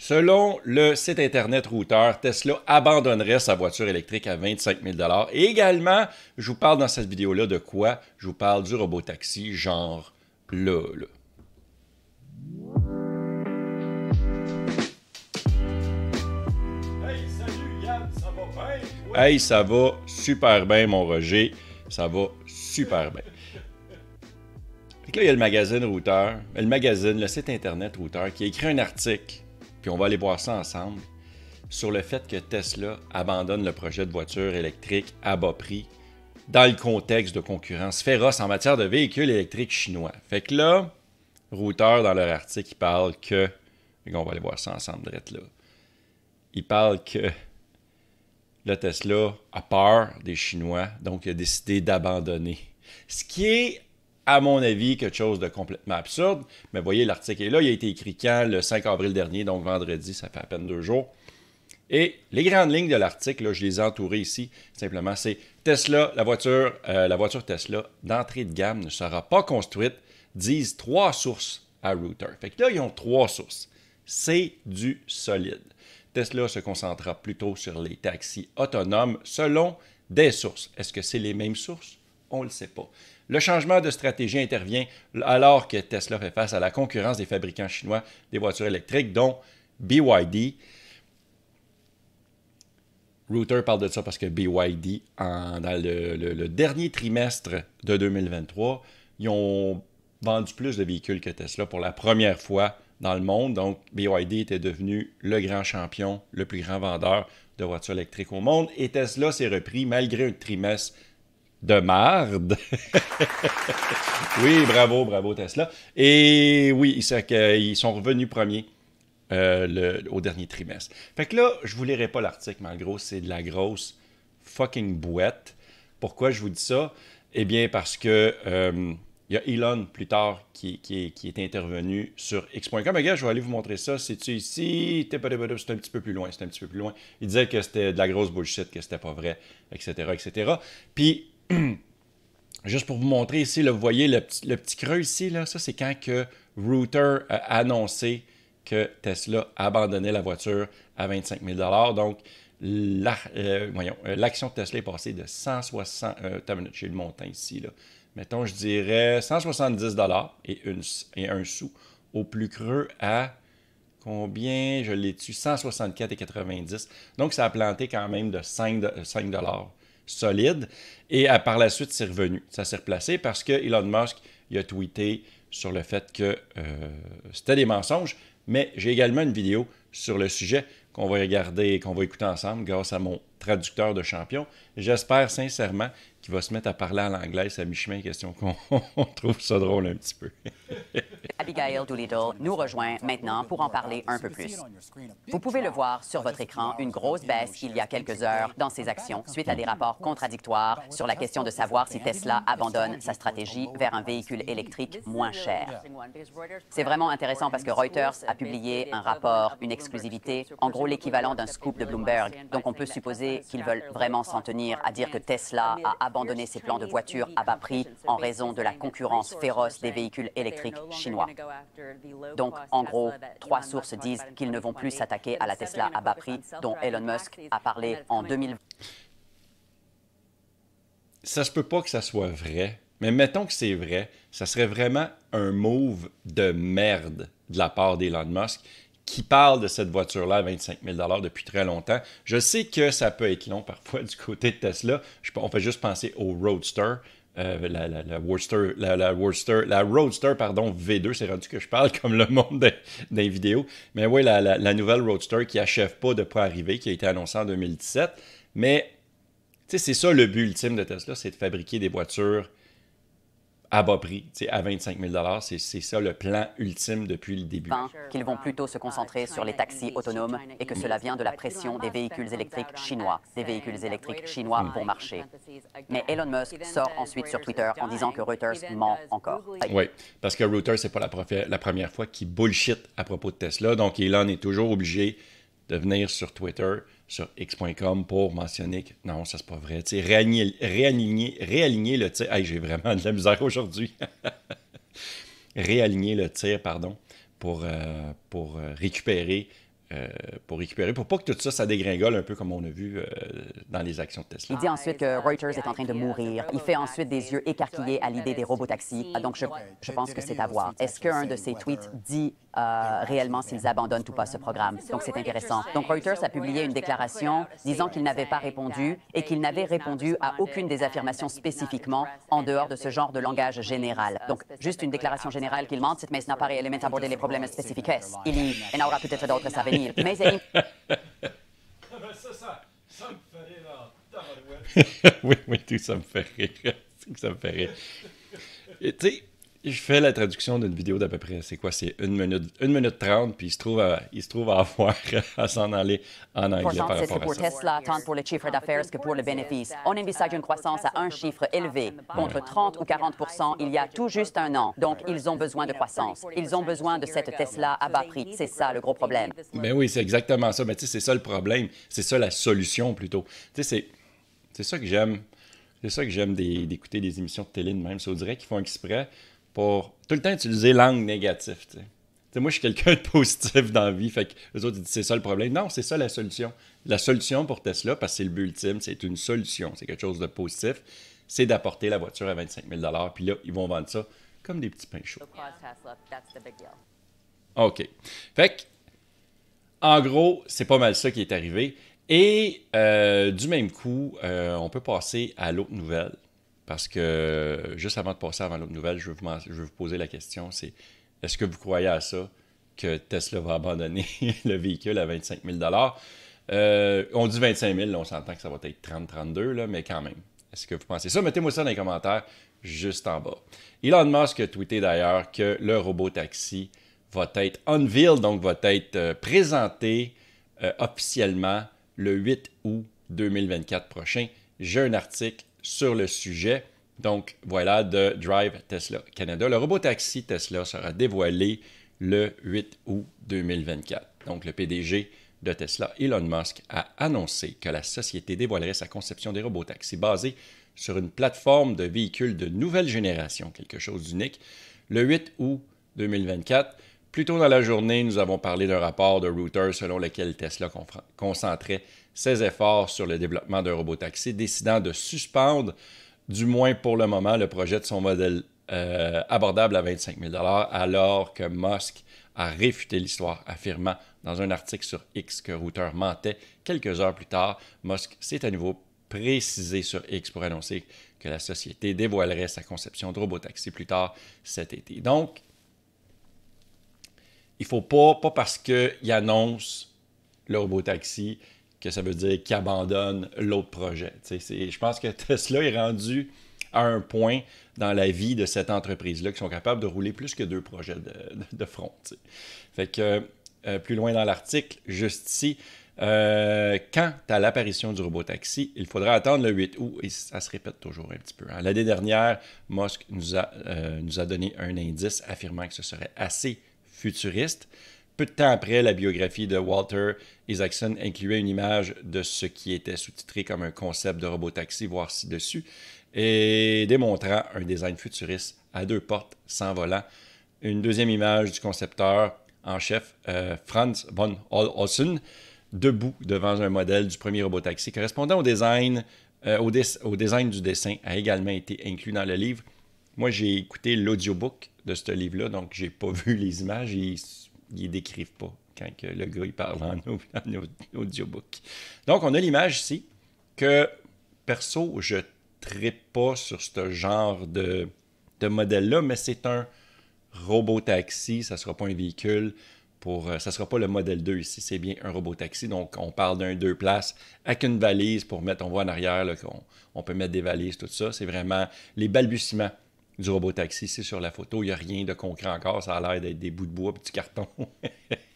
Selon le site internet routeur, Tesla abandonnerait sa voiture électrique à 25 000 Et également, je vous parle dans cette vidéo-là de quoi Je vous parle du robot taxi, genre là, Hey, salut Yann, ça va bien? Hey, ça va super bien, mon Roger. Ça va super bien. Et là, il y a le magazine router le magazine, le site internet Routeur qui a écrit un article puis on va aller voir ça ensemble, sur le fait que Tesla abandonne le projet de voiture électrique à bas prix dans le contexte de concurrence féroce en matière de véhicules électriques chinois. Fait que là, Routeur, dans leur article, ils parlent que. On va aller voir ça ensemble, direct là. Ils parlent que le Tesla a peur des Chinois, donc il a décidé d'abandonner. Ce qui est à mon avis, quelque chose de complètement absurde. Mais voyez, l'article est là. Il a été écrit quand? Le 5 avril dernier, donc vendredi, ça fait à peine deux jours. Et les grandes lignes de l'article, je les ai entourées ici, simplement, c'est Tesla, la voiture, euh, la voiture Tesla d'entrée de gamme ne sera pas construite, disent trois sources à Router. Fait que là, ils ont trois sources. C'est du solide. Tesla se concentrera plutôt sur les taxis autonomes selon des sources. Est-ce que c'est les mêmes sources? On ne le sait pas. Le changement de stratégie intervient alors que Tesla fait face à la concurrence des fabricants chinois des voitures électriques, dont BYD. Router parle de ça parce que BYD, dans le, le, dernier trimestre de 2023, ils ont vendu plus de véhicules que Tesla pour la première fois dans le monde. Donc, BYD était devenu le grand champion, le plus grand vendeur de voitures électriques au monde. Et Tesla s'est repris malgré un trimestre de marde. oui, bravo, bravo Tesla. Et oui, ils sont revenus premiers euh, au dernier trimestre. Fait que là, je vous lirai pas l'article, mais en gros, c'est de la grosse fucking bouette. Pourquoi je vous dis ça? Eh bien, parce que euh, il y a Elon plus tard qui, est intervenu sur X.com. gars, je vais aller vous montrer ça. C'est-tu ici? C'est un petit peu plus loin. C'est un petit peu plus loin. Il disait que c'était de la grosse bullshit, que c'était pas vrai, etc., etc. Puis juste pour vous montrer ici, le vous voyez le, petit creux ici, là, ça c'est quand que Router a annoncé que Tesla abandonnait la voiture à 25 000 Donc, euh, euh, l'action de Tesla est passée de 160... Euh, le montant ici, là. Mettons, je dirais 170 et, une, et un sou au plus creux à combien? Je l'ai tué 164,90. Donc, ça a planté quand même de 5, 5 solide. Et à, euh, par la suite, c'est revenu. Ça s'est replacé parce que Elon Musk a tweeté sur le fait que euh, c'était des mensonges. Mais j'ai également une vidéo sur le sujet qu'on va regarder et qu'on va écouter ensemble grâce à mon traducteur de champion. J'espère sincèrement qu'il va se mettre à parler à l'anglais à mi-chemin, question qu'on trouve ça drôle un petit peu. Abigail Doolittle nous rejoint maintenant pour en parler un peu plus. Vous pouvez le voir sur votre écran, une grosse baisse il y a quelques heures dans ses actions suite à des rapports contradictoires sur la question de savoir si Tesla abandonne sa stratégie vers un véhicule électrique moins cher. C'est vraiment intéressant parce que Reuters a publié un rapport, une exclusivité, en gros l'équivalent d'un scoop de Bloomberg. Donc on peut supposer qu'ils veulent vraiment s'en tenir à dire que Tesla a abandonné ses plans de voitures à bas prix en raison de la concurrence féroce des véhicules électriques chinois. Donc, en gros, trois sources disent qu'ils ne vont plus s'attaquer à la Tesla à bas prix dont Elon Musk a parlé en 2020. Ça se peut pas que ça soit vrai, mais mettons que c'est vrai, ça serait vraiment un move de merde de la part d'Elon Musk qui parle de cette voiture-là à 25 000 depuis très longtemps. Je sais que ça peut être long parfois du côté de Tesla. on fait juste penser au Roadster euh, la, la, la, Worcester, la, Roadster pardon, V2, c'est rendu que je parle comme le monde des, des vidéos. Mais oui, la, nouvelle Roadster qui achève pas de pas arriver, qui a été annoncée en 2017. Mais c'est ça le but ultime de Tesla, c'est de fabriquer des voitures à bas prix, à 25 000 c'est ça le plan ultime depuis le début. Qu'ils vont plutôt se concentrer sur les taxis autonomes et que cela vient de la pression des véhicules électriques chinois, des véhicules électriques chinois pour marcher. Mais Elon Musk sort ensuite sur Twitter en disant que Reuters ment encore. Oui, parce que Reuters, c'est pas la, la première fois qu'il bullshit à propos de Tesla, donc Elon est toujours obligé de venir sur Twitter, sur x.com pour mentionner que non, ça c'est pas vrai. Tu réaligner, réaligner, le tir. j'ai vraiment de la misère aujourd'hui. réaligner le tir, pardon, pour, euh, pour euh, récupérer. Euh, pour récupérer, pour pas que tout ça, ça dégringole un peu comme on a vu dans les actions de Tesla. Il dit ensuite que Reuters est en train de mourir. Il fait ensuite des yeux écarquillés à l'idée des robots-taxis. Donc, je, je pense que c'est à voir. Est-ce qu'un de ses tweets dit euh, réellement s'ils abandonnent ou pas ce programme. Donc, c'est intéressant. Donc, Reuters a publié une déclaration disant qu'il n'avait pas répondu et qu'il n'avait répondu à aucune des affirmations spécifiquement en dehors de ce genre de langage général. Donc, juste une déclaration générale qu'il mente, mais ce n'a pas réellement abordé les problèmes spécifiques. Il y en aura peut-être d'autres à venir. Mais oui, oui, tout ça me fait rire. Ça me fait rire. Tu sais, je fais la traduction d'une vidéo d'à peu près, c'est quoi, c'est une minute, une minute 30, puis il se trouve à, il se trouve à avoir à s'en aller en anglais par rapport pour à ça. Tesla, tant pour les chiffres d'affaires que pour le bénéfice, on envisage une croissance à un chiffre élevé, contre 30 ou 40 il y a tout juste un an. Donc, ils ont besoin de croissance. Ils ont besoin de cette Tesla à bas prix. C'est ça le gros problème. Ben oui, c'est exactement ça. Mais tu sais, c'est ça le problème. C'est ça la solution plutôt. Tu sais, c'est, c'est ça que j'aime. C'est ça que j'aime d'écouter des émissions de télé même. Ça, on dirait qu'ils font exprès pour tout le temps utiliser l'angle négatif. moi, je suis quelqu'un de positif dans la vie. Fait que les autres, disent c'est ça le problème. Non, c'est ça la solution. La solution pour Tesla, parce que c'est le but ultime, c'est une solution, c'est quelque chose de positif, c'est d'apporter la voiture à 25 000 Puis là, ils vont vendre ça comme des petits pains chauds. OK. Fait en gros, c'est pas mal ça qui est arrivé. Et euh, du même coup, euh, on peut passer à l'autre nouvelle parce que, juste avant de passer avant l'autre nouvelle, je vais vous, poser la question, c'est est-ce que vous croyez à ça que Tesla va abandonner le véhicule à 25 000 euh, On dit 25 000, on s'entend que ça va être 30-32, mais quand même. Est-ce que vous pensez ça? Mettez-moi ça dans les commentaires juste en bas. Elon Musk a tweeté d'ailleurs que le robot taxi va être unveiled, donc va être euh, présenté euh, officiellement le 8 août 2024 prochain. J'ai un article sur le sujet. Donc voilà de Drive Tesla Canada. Le robot taxi Tesla sera dévoilé le 8 août 2024. Donc le PDG de Tesla, Elon Musk, a annoncé que la société dévoilerait sa conception des robots taxis basée sur une plateforme de véhicules de nouvelle génération, quelque chose d'unique, le 8 août 2024. Plus tôt dans la journée, nous avons parlé d'un rapport de Reuters selon lequel Tesla concentrait ses efforts sur le développement d'un robot décidant de suspendre, du moins pour le moment, le projet de son modèle euh, abordable à 25 000 alors que Musk a réfuté l'histoire, affirmant dans un article sur X que Reuters mentait. Quelques heures plus tard, Musk s'est à nouveau précisé sur X pour annoncer que la société dévoilerait sa conception de robotaxi plus tard cet été. Donc, faut pas, pas parce qu'il annonce le robotaxi que ça veut dire qu'il abandonne l'autre projet. Je pense que Tesla est rendu à un point dans la vie de cette entreprise-là qui sont capables de rouler plus que deux projets de, de, front. Fait que euh, plus loin dans l'article, juste ici, euh, quant à l'apparition du robotaxi, il faudra attendre le 8 août et ça se répète toujours un petit peu. Hein. L'année dernière, Musk nous a, euh, nous a donné un indice affirmant que ce serait assez futuriste. Peu de temps après, la biographie de Walter Isaacson incluait une image de ce qui était sous-titré comme un concept de robot taxi, voire ci-dessus, et démontrant un design futuriste à deux portes sans volant. Une deuxième image du concepteur en chef, euh, Franz von Olsen, debout devant un modèle du premier robot taxi correspondant au design, euh, au, au design du dessin a également été inclus dans le livre. Moi, j'ai écouté l'audiobook de ce livre-là, donc j'ai pas vu les images, ils, ne décrivent pas quand le gars il parle en, audiobook. Donc on a l'image ici que perso, je traite pas sur ce genre de, modèle-là, mais c'est un robot taxi, ça sera pas un véhicule. Pour, euh, ça ne sera pas le modèle 2 ici, c'est bien un robot taxi. Donc, on parle d'un deux places avec une valise pour mettre, on voit en arrière qu'on on peut mettre des valises, tout ça. C'est vraiment les balbutiements du robot-taxi, c'est sur la photo. Il n'y a rien de concret encore. Ça a l'air d'être des bouts de bois et du carton.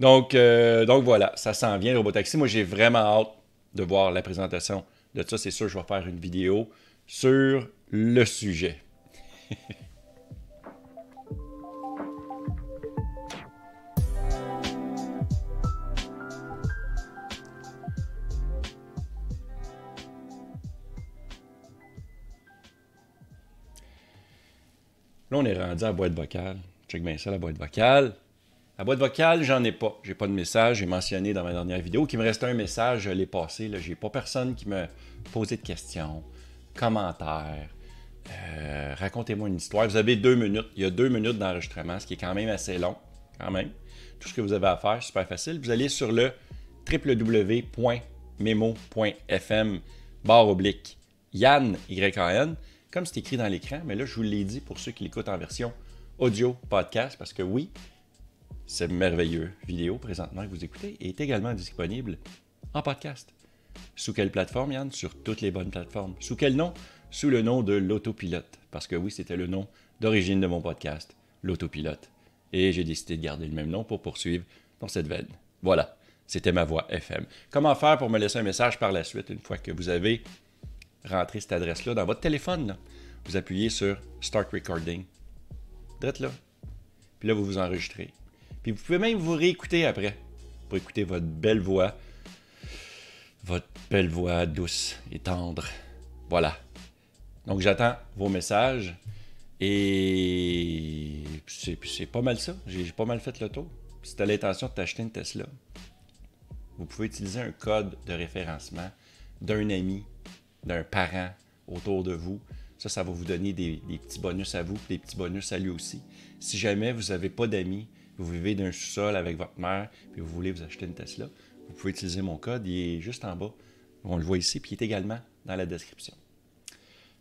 donc, euh, donc voilà, ça s'en vient, le robot-taxi. Moi, j'ai vraiment hâte de voir la présentation de ça. C'est sûr, je vais faire une vidéo sur le sujet. Là, on est rendu à boîte vocale. Check bien ça, la boîte vocale. La boîte vocale, j'en ai pas. J'ai pas de message. J'ai mentionné dans ma dernière vidéo qu'il me restait un message. Je l'ai passé. J'ai pas personne qui me posait de questions, commentaires. Euh, racontez-moi une histoire. Vous avez deux minutes. Il y a deux minutes d'enregistrement, ce qui est quand même assez long. Quand même. Tout ce que vous avez à faire, c'est super facile. Vous allez sur le www.memo.fm barre oblique Yann, y comme c'est écrit dans l'écran, mais là, je vous l'ai dit pour ceux qui l'écoutent en version audio, podcast, parce que oui, c'est merveilleux vidéo présentement que vous écoutez est également disponible en podcast. Sous quelle plateforme, Yann Sur toutes les bonnes plateformes. Sous quel nom Sous le nom de l'autopilote. Parce que oui, c'était le nom d'origine de mon podcast, l'autopilote. Et j'ai décidé de garder le même nom pour poursuivre dans cette veine. Voilà, c'était ma voix FM. Comment faire pour me laisser un message par la suite une fois que vous avez rentrer cette adresse-là dans votre téléphone. Vous appuyez sur Start Recording. Drette là. Puis là, vous vous enregistrez. Puis vous pouvez même vous réécouter après pour écouter votre belle voix. Votre belle voix douce et tendre. Voilà. Donc j'attends vos messages. Et c'est pas mal ça. J'ai pas mal fait le tour. Si tu as l'intention de t'acheter une Tesla, vous pouvez utiliser un code de référencement d'un ami d'un parent autour de vous. Ça, ça va vous donner des, petits bonus à vous, des petits bonus à lui aussi. Si jamais vous n'avez pas d'amis, vous vivez d'un sous-sol avec votre mère, puis vous voulez vous acheter une Tesla, vous pouvez utiliser mon code, il est juste en bas. On le voit ici, puis il est également dans la description.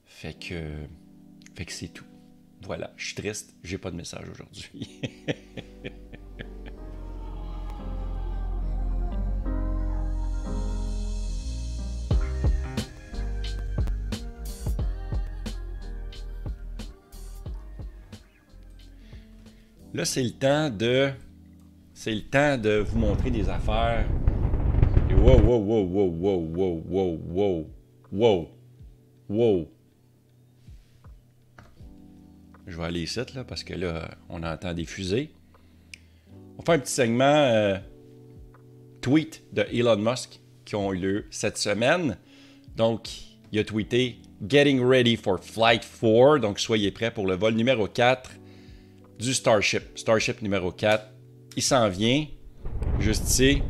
Fait que, fait que c'est tout. Voilà, je suis triste, j'ai pas de message aujourd'hui. c'est le temps de. C'est le temps de vous montrer des affaires. Et wow, wow, wow, wow, wow, wow, wow, wow, wow, wow. Je vais aller ici, là, parce que là, on entend des fusées. On fait un petit segment tweet de Elon Musk qui ont eu lieu cette semaine. Donc, il a tweeté Getting ready for Flight 4. Donc, soyez prêts pour le vol numéro 4 du Starship. Starship numéro 4. Il s'en vient. Juste ici.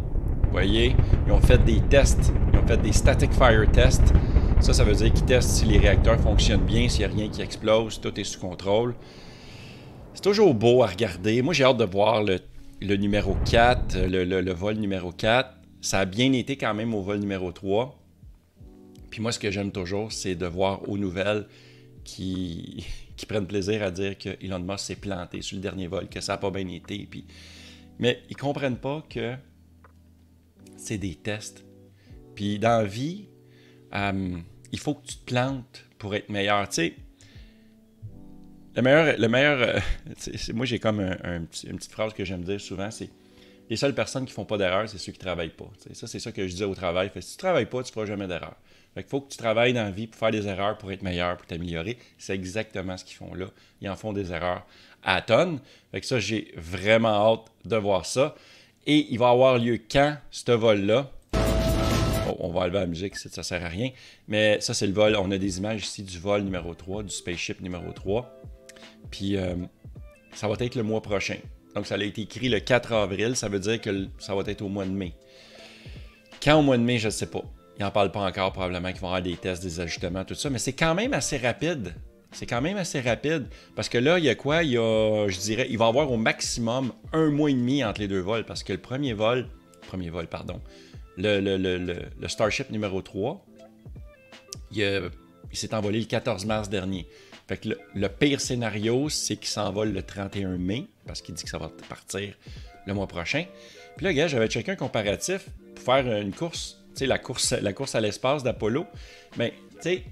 Vous voyez, ils ont fait des tests. Ils ont fait des static fire tests. Ça, ça veut dire qu'ils testent si les réacteurs fonctionnent bien, s'il n'y a rien qui explose, tout est sous contrôle. C'est toujours beau à regarder. Moi, j'ai hâte de voir le, numéro 4, le, vol numéro 4. Ça a bien été quand même au vol numéro 3. Puis moi, ce que j'aime toujours, c'est de voir aux nouvelles qui, qui prennent plaisir à dire que Elon Musk s'est planté sur le dernier vol, que ça n'a pas bien été. Puis... Mais ils ne comprennent pas que c'est des tests. Puis dans la vie, euh, il faut que tu te plantes pour être meilleur. Tu sais, le meilleur, le meilleur euh, moi j'ai comme une petite phrase que j'aime dire souvent, c'est les seules personnes qui font pas d'erreur, c'est ceux qui travaillent pas. ça, c'est ça que je dis au travail. Fait, si tu travailles pas, tu feras jamais d'erreur. Fait faut que tu travailles dans la vie pour faire des erreurs, pour être meilleur, pour t'améliorer. C'est exactement ce qu'ils font là. Ils en font des erreurs à tonnes. Fait que ça, j'ai vraiment hâte de voir ça. Et il va avoir lieu quand, ce vol-là? Oh, on va enlever la musique, ça ne sert à rien. Mais ça, c'est le vol. On a des images ici du vol numéro 3, du spaceship numéro 3. Puis euh, ça va être le mois prochain. Donc, ça a été écrit le 4 avril. Ça veut dire que ça va être au mois de mai. Quand au mois de mai, je ne sais pas. Il n'en parle pas encore, probablement qu'ils vont avoir des tests, des ajustements, tout ça, mais c'est quand même assez rapide. C'est quand même assez rapide. Parce que là, il y a quoi? Il y a, je dirais, il va y avoir au maximum un mois et demi entre les deux vols. Parce que le premier vol, premier vol, pardon, le, Starship numéro 3, il, s'est envolé le 14 mars dernier. Fait que le, pire scénario, c'est qu'il s'envole le 31 mai, parce qu'il dit que ça va partir le mois prochain. Puis là, gars, j'avais checké un comparatif pour faire une course la course, la course à l'espace d'Apollo. Mais sais,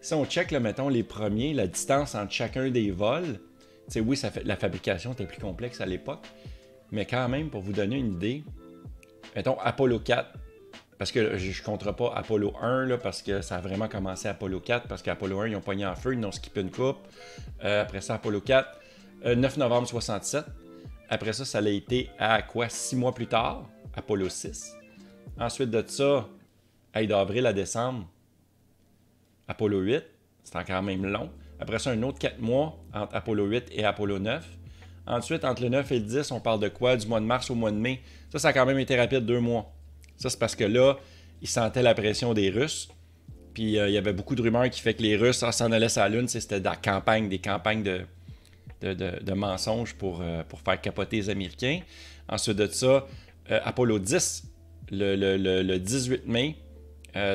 si on check, là, mettons, les premiers, la distance entre chacun des vols, oui, ça fait, la fabrication était plus complexe à l'époque, mais quand même, pour vous donner une idée, mettons Apollo 4, parce que je ne compterai pas Apollo 1, parce que ça a vraiment commencé Apollo 4, parce qu'Apollo 1, ils ont pogné en feu, ils ont skippé une coupe. Euh, après ça, Apollo 4, 9 euh, novembre 67. Après ça, ça a été à quoi, six mois plus tard, Apollo 6. Ensuite de ça, d'avril à décembre, Apollo 8, c'était quand même long. Après ça, un autre 4 mois entre Apollo 8 et Apollo 9. Ensuite, entre le 9 et le 10, on parle de quoi Du mois de mars au mois de mai. Ça, ça a quand même été rapide, deux mois. Ça, c'est parce que là, ils sentaient la pression des Russes. Puis euh, il y avait beaucoup de rumeurs qui fait que les Russes ah, s'en allaient sur la Lune. C'était de la campagne, des campagnes de, de, mensonges pour, euh, pour faire capoter les Américains. Ensuite de ça, euh, Apollo 10, le, 18 mai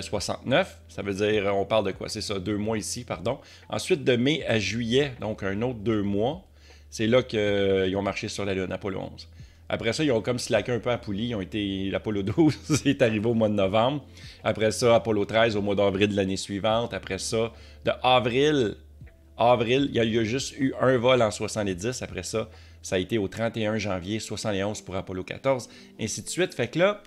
69. Euh, ça veut dire, on parle de quoi C'est ça, deux mois ici, pardon. Ensuite, de mai à juillet, donc un autre deux mois, c'est là qu'ils euh, ont marché sur la Lune, Apollo 11. Après ça, ils ont comme slacké un peu à Ils ont été. L'Apollo 12 est arrivé au mois de novembre. Après ça, Apollo 13 au mois d'avril de l'année suivante. Après ça, de avril. Avril, il y a juste eu un vol en 70. Après ça, ça a été au 31 janvier 71 pour Apollo 14, ainsi de suite. Fait que là,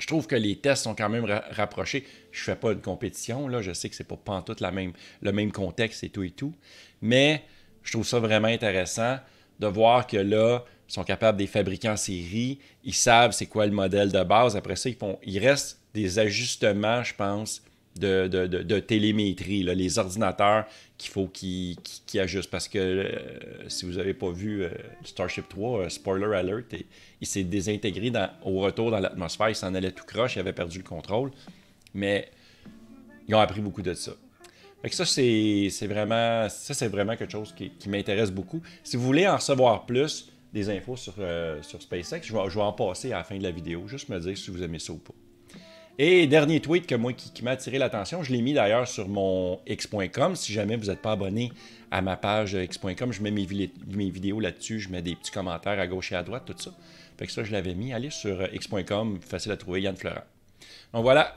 je trouve que les tests sont quand même rapprochés. Je fais pas une compétition, là, je sais que c'est pas pantoute la même, le même contexte et tout et tout, mais je trouve ça vraiment intéressant de voir que là, ils sont capables des fabricants en série, ils savent c'est quoi le modèle de base, après ça, ils font, il reste des ajustements, je pense, de, télémétrie, les ordinateurs qu'il faut qu'ils ajustent. Parce que euh, si vous n'avez pas vu euh, Starship 3, euh, spoiler alert, il s'est désintégré au retour dans l'atmosphère, il s'en allait tout croche, il avait perdu le contrôle. Mais ils ont appris beaucoup de ça. Fait ça, c'est vraiment, vraiment quelque chose qui, m'intéresse beaucoup. Si vous voulez en recevoir plus, des infos sur, sur SpaceX, je vais, je vais en passer à la fin de la vidéo, juste me dire si vous aimez ça ou pas. Et dernier tweet que moi, qui, m'a attiré l'attention, je l'ai mis d'ailleurs sur mon x.com. Si jamais vous n'êtes pas abonné à ma page x.com, je mets mes, vidéos là-dessus, je mets des petits commentaires à gauche et à droite, tout ça. Fait que ça, je l'avais mis. Allez sur euh, x.com, facile à trouver, Yann Florent. Donc voilà,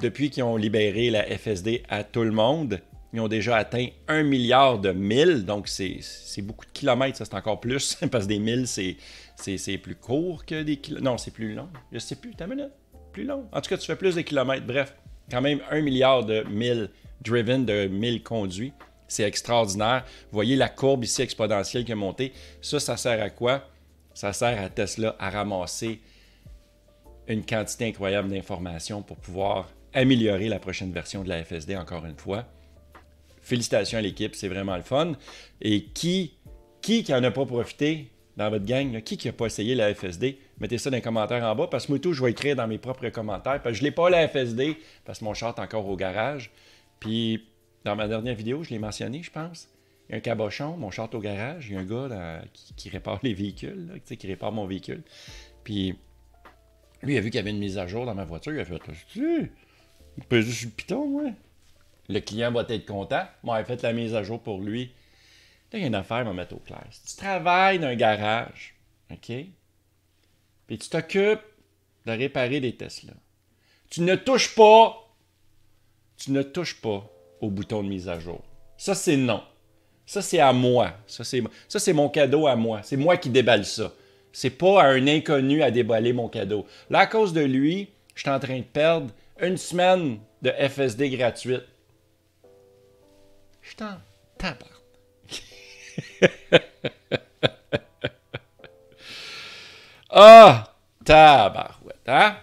depuis qu'ils ont libéré la FSD à tout le monde, ils ont déjà atteint 1 milliard de miles. donc c'est beaucoup de kilomètres, ça c'est encore plus, parce que des milles, c'est plus court que des kilomètres. Non, c'est plus long. Je sais plus, t'as minute plus long. En tout cas, tu fais plus de kilomètres. Bref, quand même un milliard de 1000 driven, de mille conduits. C'est extraordinaire. Vous voyez la courbe ici exponentielle qui est montée. Ça, ça sert à quoi? Ça sert à Tesla à ramasser une quantité incroyable d'informations pour pouvoir améliorer la prochaine version de la FSD encore une fois. Félicitations à l'équipe, c'est vraiment le fun. Et qui, qui qui en a pas profité dans votre gang, qui qui n'a pas essayé la FSD, mettez ça dans les commentaires en bas parce que moi tout, je vais écrire dans mes propres commentaires. Parce que je l'ai pas la FSD parce que mon char est encore au garage. Puis dans ma dernière vidéo, je l'ai mentionné, je pense. Il y a un cabochon, mon char au garage. Il y a un gars qui, répare les véhicules, qui répare mon véhicule. Puis lui, il a vu qu'il y avait une mise à jour dans ma voiture. Il a fait Tu sur le piton, moi. Le client va être content. Moi, j'ai fait la mise à jour pour lui T'as rien à faire, ma mettre au clair. tu travailles dans un garage, OK? Puis tu t'occupes de réparer des Tesla. Tu ne touches pas, tu ne touches pas au bouton de mise à jour. Ça, c'est non. Ça, c'est à moi. Ça, c'est mon cadeau à moi. C'est moi qui déballe ça. C'est pas à un inconnu à déballer mon cadeau. Là, à cause de lui, je suis en train de perdre une semaine de FSD gratuite. Je t'en ah! Tabarouette, hein?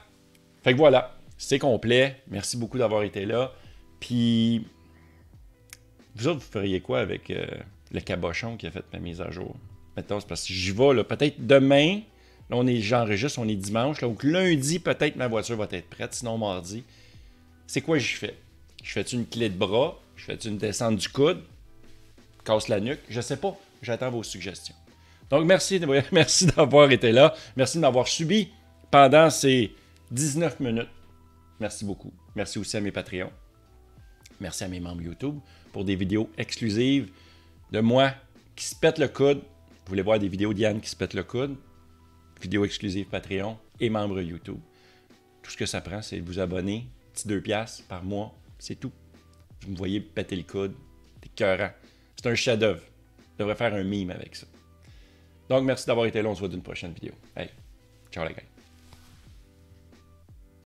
Fait que voilà, c'est complet. Merci beaucoup d'avoir été là. Puis, vous autres, vous feriez quoi avec euh, le cabochon qui a fait ma mise à jour? Mettons, c'est parce que j'y vais, là. Peut-être demain, là, on est, j'enregistre, on est dimanche. donc, lundi, peut-être ma voiture va être prête, sinon mardi. C'est quoi j'y fais? Je fais une clé de bras? Je fais une descente du coude? casse la nuque. Je sais pas. J'attends vos suggestions. Donc, merci, merci d'avoir été là. Merci de m'avoir subi pendant ces 19 minutes. Merci beaucoup. Merci aussi à mes Patreons. Merci à mes membres YouTube pour des vidéos exclusives de moi qui se pète le coude. Vous voulez voir des vidéos d'Yann qui se pète le coude? Vidéos exclusives Patreon et membres YouTube. Tout ce que ça prend, c'est de vous abonner. Petit 2$ par mois. C'est tout. Vous me voyez péter le coude. cœurs. C'est un chef-d'œuvre. Je devrais faire un mime avec ça. Donc, merci d'avoir été là. On se voit d'une prochaine vidéo. Hey, ciao les gars.